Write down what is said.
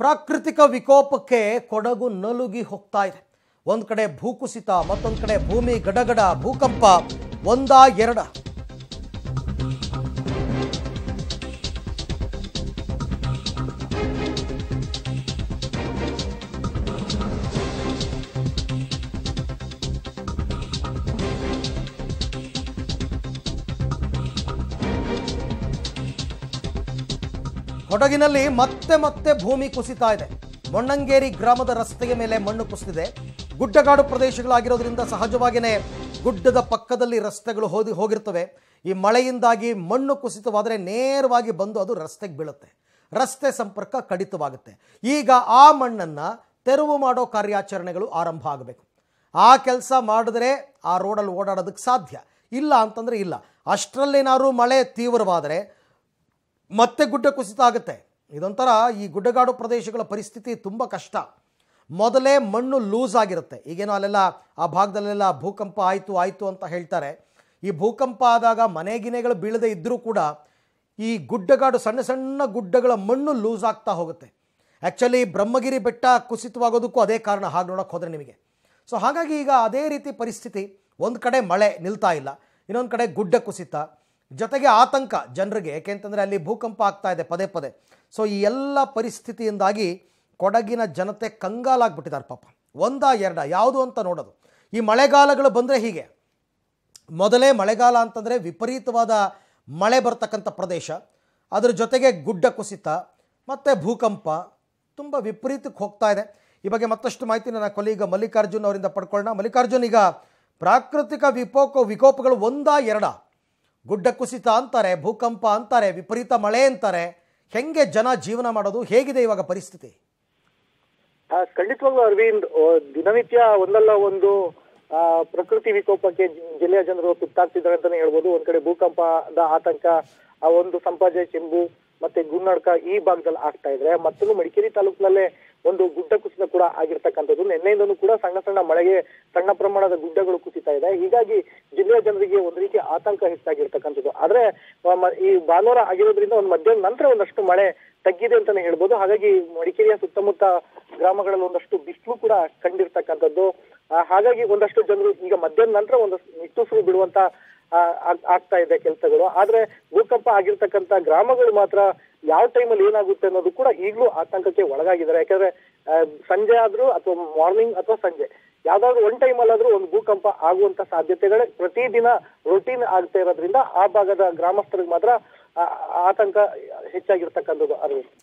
ಪ್ರಾಕೃತಿಕ ವಿಕೋಪಕ್ಕೆ ಕೊಡಗು ನಲುಗಿ ಹೋಗ್ತಾ ಇದೆ ಒಂದು ಕಡೆ ಭೂಕುಸಿತ ಮತ್ತೊಂದು ಕಡೆ ಭೂಮಿ ಗಡಗಡ ಭೂಕಂಪ ಒಂದ ಎರಡ ಕೊಡಗಿನಲ್ಲಿ ಮತ್ತೆ ಮತ್ತೆ ಭೂಮಿ ಕುಸಿತಾ ಇದೆ ಮೊಣ್ಣಂಗೇರಿ ಗ್ರಾಮದ ರಸ್ತೆಯ ಮೇಲೆ ಮಣ್ಣು ಕುಸಿದಿದೆ ಗುಡ್ಡಗಾಡು ಪ್ರದೇಶಗಳಾಗಿರೋದ್ರಿಂದ ಸಹಜವಾಗಿಯೇ ಗುಡ್ಡದ ಪಕ್ಕದಲ್ಲಿ ರಸ್ತೆಗಳು ಹೋದಿ ಹೋಗಿರ್ತವೆ ಈ ಮಳೆಯಿಂದಾಗಿ ಮಣ್ಣು ಕುಸಿತವಾದರೆ ನೇರವಾಗಿ ಬಂದು ಅದು ರಸ್ತೆಗೆ ಬೀಳುತ್ತೆ ರಸ್ತೆ ಸಂಪರ್ಕ ಕಡಿತವಾಗುತ್ತೆ ಈಗ ಆ ಮಣ್ಣನ್ನು ತೆರವು ಮಾಡೋ ಕಾರ್ಯಾಚರಣೆಗಳು ಆರಂಭ ಆಗಬೇಕು ಆ ಕೆಲಸ ಮಾಡಿದ್ರೆ ಆ ರೋಡಲ್ಲಿ ಓಡಾಡೋದಕ್ಕೆ ಸಾಧ್ಯ ಇಲ್ಲ ಅಂತಂದರೆ ಇಲ್ಲ ಅಷ್ಟರಲ್ಲೇನಾದ್ರೂ ಮಳೆ ತೀವ್ರವಾದರೆ ಮತ್ತೆ ಗುಡ್ಡ ಕುಸಿತ ಆಗುತ್ತೆ ಇದೊಂಥರ ಈ ಗುಡ್ಡಗಾಡು ಪ್ರದೇಶಗಳ ಪರಿಸ್ಥಿತಿ ತುಂಬ ಕಷ್ಟ ಮೊದಲೇ ಮಣ್ಣು ಲೂಸ್ ಆಗಿರುತ್ತೆ ಈಗೇನೋ ಅಲ್ಲೆಲ್ಲ ಆ ಭಾಗದಲ್ಲೆಲ್ಲ ಭೂಕಂಪ ಆಯಿತು ಆಯಿತು ಅಂತ ಹೇಳ್ತಾರೆ ಈ ಭೂಕಂಪ ಆದಾಗ ಮನೆಗಿನೆಗಳು ಬೀಳದೇ ಇದ್ದರೂ ಕೂಡ ಈ ಗುಡ್ಡಗಾಡು ಸಣ್ಣ ಸಣ್ಣ ಗುಡ್ಡಗಳ ಮಣ್ಣು ಲೂಸ್ ಆಗ್ತಾ ಹೋಗುತ್ತೆ ಆ್ಯಕ್ಚುಲಿ ಬ್ರಹ್ಮಗಿರಿ ಬೆಟ್ಟ ಕುಸಿತವಾಗೋದಕ್ಕೂ ಅದೇ ಕಾರಣ ಹಾಗೆ ನೋಡೋಕೆ ಹೋದರೆ ನಿಮಗೆ ಸೊ ಹಾಗಾಗಿ ಈಗ ಅದೇ ರೀತಿ ಪರಿಸ್ಥಿತಿ ಒಂದು ಕಡೆ ಮಳೆ ನಿಲ್ತಾ ಇಲ್ಲ ಇನ್ನೊಂದು ಕಡೆ ಗುಡ್ಡ ಕುಸಿತ ಜೊತೆಗೆ ಆತಂಕ ಜನರಿಗೆ ಏಕೆಂತಂದರೆ ಅಲ್ಲಿ ಭೂಕಂಪ ಆಗ್ತಾ ಇದೆ ಪದೇ ಪದೇ ಸೊ ಈ ಎಲ್ಲ ಪರಿಸ್ಥಿತಿಯಿಂದಾಗಿ ಕೊಡಗಿನ ಜನತೆ ಕಂಗಾಲಾಗ್ಬಿಟ್ಟಿದ್ದಾರೆ ಪಾಪ ಒಂದ ಎರಡ ಯಾವುದು ಅಂತ ನೋಡೋದು ಈ ಮಳೆಗಾಲಗಳು ಬಂದರೆ ಹೀಗೆ ಮೊದಲೇ ಮಳೆಗಾಲ ಅಂತಂದರೆ ವಿಪರೀತವಾದ ಮಳೆ ಬರ್ತಕ್ಕಂಥ ಪ್ರದೇಶ ಅದರ ಜೊತೆಗೆ ಗುಡ್ಡ ಕುಸಿತ ಮತ್ತು ಭೂಕಂಪ ತುಂಬ ವಿಪರೀತಕ್ಕೆ ಹೋಗ್ತಾ ಇದೆ ಈ ಬಗ್ಗೆ ಮತ್ತಷ್ಟು ಮಾಹಿತಿ ನನ್ನ ಕೊಲೀಗ ಮಲ್ಲಿಕಾರ್ಜುನ್ ಅವರಿಂದ ಪಡ್ಕೊಳ್ಳೋಣ ಮಲ್ಲಿಕಾರ್ಜುನ್ ಈಗ ಪ್ರಾಕೃತಿಕ ವಿಕೋಪ ವಿಕೋಪಗಳು ಒಂದಾ ಎರಡ ಗುಡ್ಡ ಕುಸಿತ ಅಂತಾರೆ ಭೂಕಂಪ ಅಂತಾರೆ ವಿಪರೀತ ಮಳೆ ಅಂತಾರೆ ಹೆಂಗೆ ಜನ ಜೀವನ ಮಾಡೋದು ಹೇಗಿದೆ ಇವಾಗ ಪರಿಸ್ಥಿತಿ ಖಂಡಿತವಾಗ್ಲೂ ಅರವಿಂದ್ ದಿನನಿತ್ಯ ಒಂದಲ್ಲ ಒಂದು ಪ್ರಕೃತಿ ವಿಕೋಪಕ್ಕೆ ಜಿಲ್ಲೆಯ ಜನರು ತುತ್ತಾಗ್ತಿದ್ದಾರೆ ಅಂತಾನೆ ಹೇಳ್ಬೋದು ಒಂದ್ ಕಡೆ ಭೂಕಂಪದ ಆತಂಕ ಆ ಒಂದು ಸಂಪಾಜೆ ಚೆಂಬು ಮತ್ತೆ ಗುನ್ನಡ್ಕ ಈ ಭಾಗದಲ್ಲಿ ಆಗ್ತಾ ಇದ್ರೆ ಮತ್ತೊಂದು ಮಡಿಕೇರಿ ತಾಲೂಕಿನಲ್ಲೇ ಒಂದು ಗುಡ್ಡ ಕುಸಿತ ಕೂಡ ಆಗಿರ್ತಕ್ಕಂಥದ್ದು ನಿನ್ನೆಯಿಂದಲೂ ಕೂಡ ಸಣ್ಣ ಸಣ್ಣ ಮಳೆಗೆ ಸಣ್ಣ ಪ್ರಮಾಣದ ಗುಡ್ಡಗಳು ಕುಸಿತಾ ಇದೆ ಹೀಗಾಗಿ ಜಿಲ್ಲೆಯ ಜನರಿಗೆ ಒಂದು ರೀತಿ ಆತಂಕ ಹೆಚ್ಚಾಗಿರ್ತಕ್ಕಂಥದ್ದು ಆದ್ರೆ ಈ ಭಾನುವಾರ ಆಗಿರೋದ್ರಿಂದ ಒಂದು ಮಧ್ಯಾಹ್ನ ನಂತರ ಒಂದಷ್ಟು ಮಳೆ ತಗ್ಗಿದೆ ಅಂತಾನೆ ಹೇಳ್ಬೋದು ಹಾಗಾಗಿ ಮಡಿಕೇರಿಯ ಸುತ್ತಮುತ್ತ ಗ್ರಾಮಗಳಲ್ಲಿ ಒಂದಷ್ಟು ಬಿಸಿಲು ಕೂಡ ಕಂಡಿರ್ತಕ್ಕಂಥದ್ದು ಹಾಗಾಗಿ ಒಂದಷ್ಟು ಜನರು ಈಗ ಮಧ್ಯಾಹ್ನ ನಂತರ ಒಂದಷ್ಟು ನಿಟ್ಟುಸಿರು ಬಿಡುವಂತ ಆಗ್ತಾ ಇದೆ ಕೆಲಸಗಳು ಆದ್ರೆ ಭೂಕಂಪ ಆಗಿರ್ತಕ್ಕಂತ ಗ್ರಾಮಗಳು ಮಾತ್ರ ಯಾವ ಟೈಮಲ್ಲಿ ಏನಾಗುತ್ತೆ ಅನ್ನೋದು ಕೂಡ ಈಗಲೂ ಆತಂಕಕ್ಕೆ ಒಳಗಾಗಿದ್ದಾರೆ ಯಾಕಂದ್ರೆ ಸಂಜೆ ಆದ್ರೂ ಅಥವಾ ಮಾರ್ನಿಂಗ್ ಅಥವಾ ಸಂಜೆ ಯಾವ್ದಾದ್ರು ಒನ್ ಟೈಮ್ ಆದ್ರೂ ಒಂದು ಭೂಕಂಪ ಆಗುವಂತ ಸಾಧ್ಯತೆಗಳೇ ಪ್ರತಿದಿನ ರೊಟೀನ್ ಆಗ್ತಾ ಇರೋದ್ರಿಂದ ಆ ಭಾಗದ ಗ್ರಾಮಸ್ಥರಿಗೆ ಮಾತ್ರ ಆತಂಕ ಹೆಚ್ಚಾಗಿರ್ತಕ್ಕಂಥದ್ದು ಅರವಿಂದ್